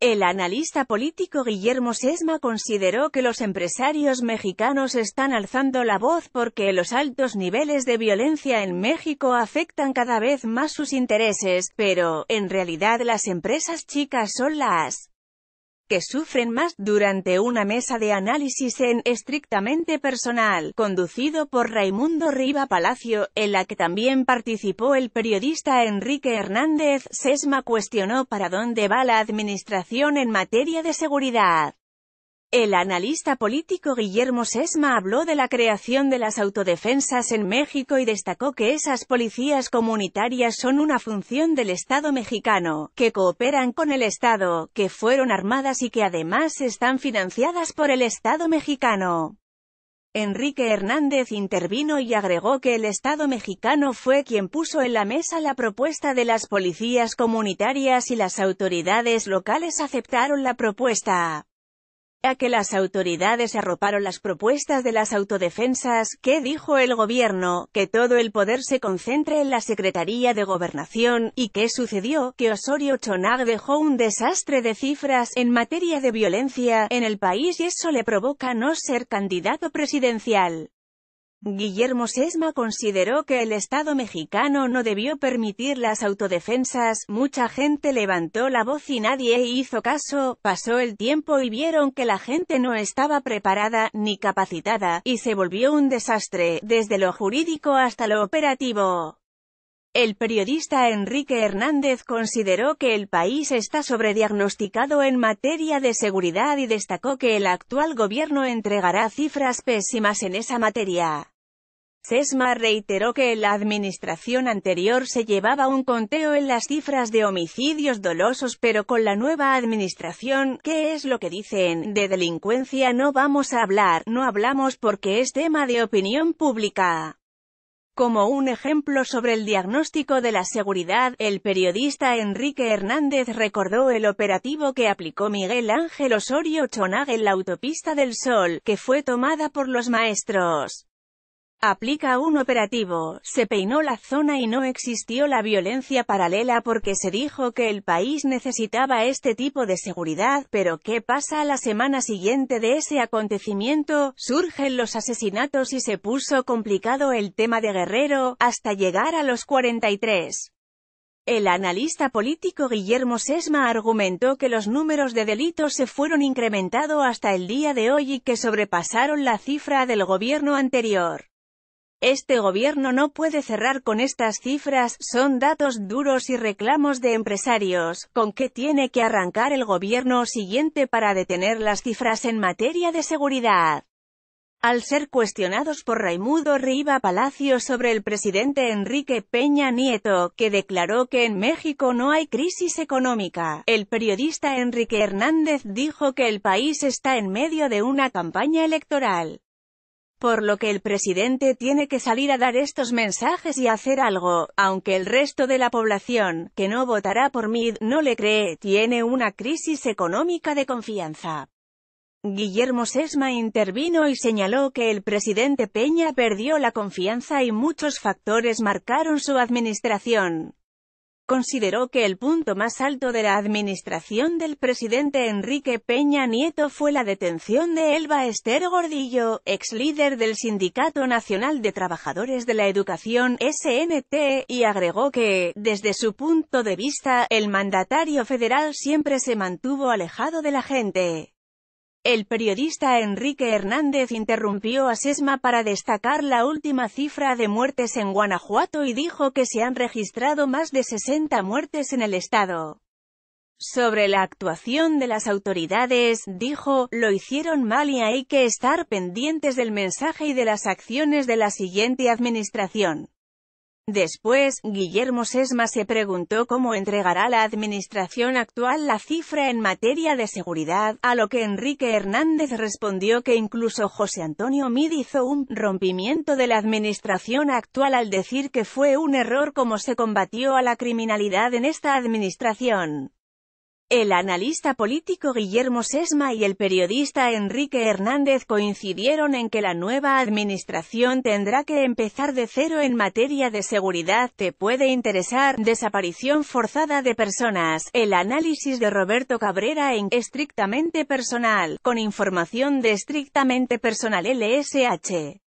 El analista político Guillermo Sesma consideró que los empresarios mexicanos están alzando la voz porque los altos niveles de violencia en México afectan cada vez más sus intereses, pero, en realidad las empresas chicas son las que sufren más, durante una mesa de análisis en Estrictamente Personal, conducido por Raimundo Riva Palacio, en la que también participó el periodista Enrique Hernández, Sesma cuestionó para dónde va la administración en materia de seguridad. El analista político Guillermo Sesma habló de la creación de las autodefensas en México y destacó que esas policías comunitarias son una función del Estado mexicano, que cooperan con el Estado, que fueron armadas y que además están financiadas por el Estado mexicano. Enrique Hernández intervino y agregó que el Estado mexicano fue quien puso en la mesa la propuesta de las policías comunitarias y las autoridades locales aceptaron la propuesta a que las autoridades arroparon las propuestas de las autodefensas, que dijo el gobierno, que todo el poder se concentre en la Secretaría de Gobernación, y que sucedió, que Osorio Chonag dejó un desastre de cifras en materia de violencia en el país y eso le provoca no ser candidato presidencial. Guillermo Sesma consideró que el Estado mexicano no debió permitir las autodefensas, mucha gente levantó la voz y nadie hizo caso, pasó el tiempo y vieron que la gente no estaba preparada, ni capacitada, y se volvió un desastre, desde lo jurídico hasta lo operativo. El periodista Enrique Hernández consideró que el país está sobrediagnosticado en materia de seguridad y destacó que el actual gobierno entregará cifras pésimas en esa materia. Sesma reiteró que la administración anterior se llevaba un conteo en las cifras de homicidios dolosos pero con la nueva administración, ¿qué es lo que dicen? De delincuencia no vamos a hablar, no hablamos porque es tema de opinión pública. Como un ejemplo sobre el diagnóstico de la seguridad, el periodista Enrique Hernández recordó el operativo que aplicó Miguel Ángel Osorio Chonag en la autopista del Sol, que fue tomada por los maestros. Aplica un operativo, se peinó la zona y no existió la violencia paralela porque se dijo que el país necesitaba este tipo de seguridad, pero ¿qué pasa la semana siguiente de ese acontecimiento? Surgen los asesinatos y se puso complicado el tema de Guerrero, hasta llegar a los 43. El analista político Guillermo Sesma argumentó que los números de delitos se fueron incrementado hasta el día de hoy y que sobrepasaron la cifra del gobierno anterior. Este gobierno no puede cerrar con estas cifras, son datos duros y reclamos de empresarios, con qué tiene que arrancar el gobierno siguiente para detener las cifras en materia de seguridad. Al ser cuestionados por Raimundo Riva Palacio sobre el presidente Enrique Peña Nieto, que declaró que en México no hay crisis económica, el periodista Enrique Hernández dijo que el país está en medio de una campaña electoral por lo que el presidente tiene que salir a dar estos mensajes y hacer algo, aunque el resto de la población, que no votará por Mid, no le cree, tiene una crisis económica de confianza. Guillermo Sesma intervino y señaló que el presidente Peña perdió la confianza y muchos factores marcaron su administración, consideró que el punto más alto de la administración del presidente Enrique Peña Nieto fue la detención de Elba Esther Gordillo, ex líder del Sindicato Nacional de Trabajadores de la Educación, SNT, y agregó que, desde su punto de vista, el mandatario federal siempre se mantuvo alejado de la gente. El periodista Enrique Hernández interrumpió a Sesma para destacar la última cifra de muertes en Guanajuato y dijo que se han registrado más de 60 muertes en el estado. Sobre la actuación de las autoridades, dijo, lo hicieron mal y hay que estar pendientes del mensaje y de las acciones de la siguiente administración. Después, Guillermo Sesma se preguntó cómo entregará la administración actual la cifra en materia de seguridad, a lo que Enrique Hernández respondió que incluso José Antonio Mid hizo un rompimiento de la administración actual al decir que fue un error cómo se combatió a la criminalidad en esta administración. El analista político Guillermo Sesma y el periodista Enrique Hernández coincidieron en que la nueva administración tendrá que empezar de cero en materia de seguridad. Te puede interesar, desaparición forzada de personas, el análisis de Roberto Cabrera en Estrictamente Personal, con información de Estrictamente Personal LSH.